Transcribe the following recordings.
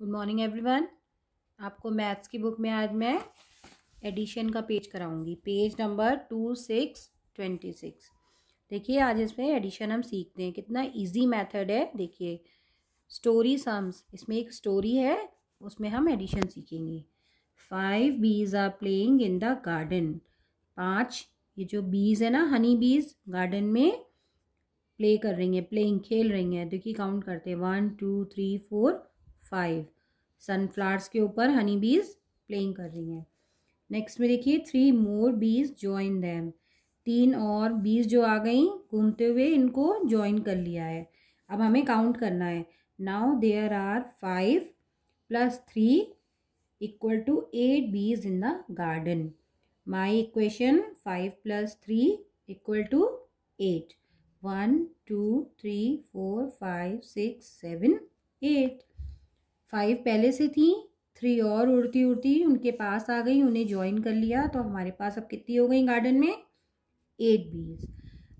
Good morning everyone आपको maths की book में आज मैं एडिशन का पेज कराऊंगी page number two six twenty six देखिए आज इसमें एडिशन हम सीखते हैं कितना इजी मेथड है देखिए स्टोरी सम्स इसमें एक स्टोरी है उसमें हम एडिशन सीखेंगे five bees are playing in the garden पाँच ये जो बीज है ना हनी बीज गार्डन में प्ले कर रही हैं प्लेइंग खेल रही हैं देखिए काउंट करते हैं one two three four five sunflowers के ऊपर हनी बीज प्लेइंग कर रही हैं नेक्स्ट में देखिए थ्री मोर बीज ज्वाइन दैम तीन और बीज जो आ गई घूमते हुए इनको ज्वाइन कर लिया है अब हमें काउंट करना है now there are five plus three equal to eight bees in the garden my equation five plus three equal to eight one two three four five six seven eight five पहले से थी three और उड़ती उड़ती उनके पास आ गई उन्हें join कर लिया तो हमारे पास अब कितनी हो गई गार्डन में एट बीज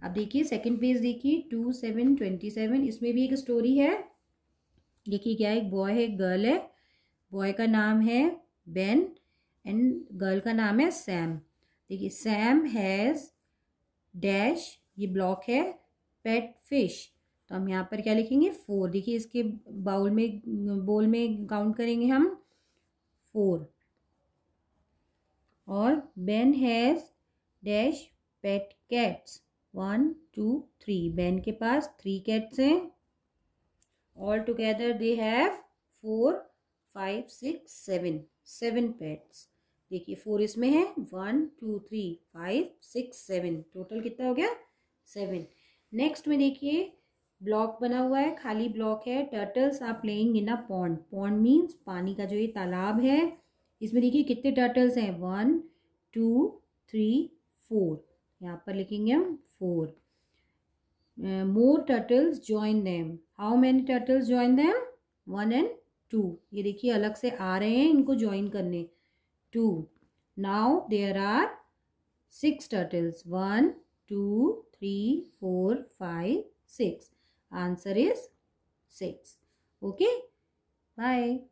अब देखिए सेकंड पेज देखिए टू सेवन ट्वेंटी सेवन इसमें भी एक स्टोरी है देखिए क्या एक बॉय है एक गर्ल है बॉय का नाम है बेन एंड गर्ल का नाम है सैम देखिए सैम हैज़ डैश ये ब्लॉक है पेट फिश तो हम यहाँ पर क्या लिखेंगे फोर देखिए इसके बाउल में बोल में काउंट करेंगे हम फोर और Ben has dash pet cats one two three Ben के पास थ्री कैट्स हैं all together they have four five six seven seven pets देखिए फोर इसमें है one two three five six seven total कितना हो गया सेवन नेक्स्ट में देखिए ब्लॉक बना हुआ है खाली ब्लॉक है turtles are playing in a pond pond means पानी का जो ये तालाब है इसमें देखिए कितने टर्टल्स हैं वन टू थ्री फोर यहाँ पर लिखेंगे हम four more turtles join them how many turtles join them one and two ये देखिए अलग से आ रहे हैं इनको ज्वाइन करने two now there are six turtles one two three four five six Answer is 6. Okay. Bye.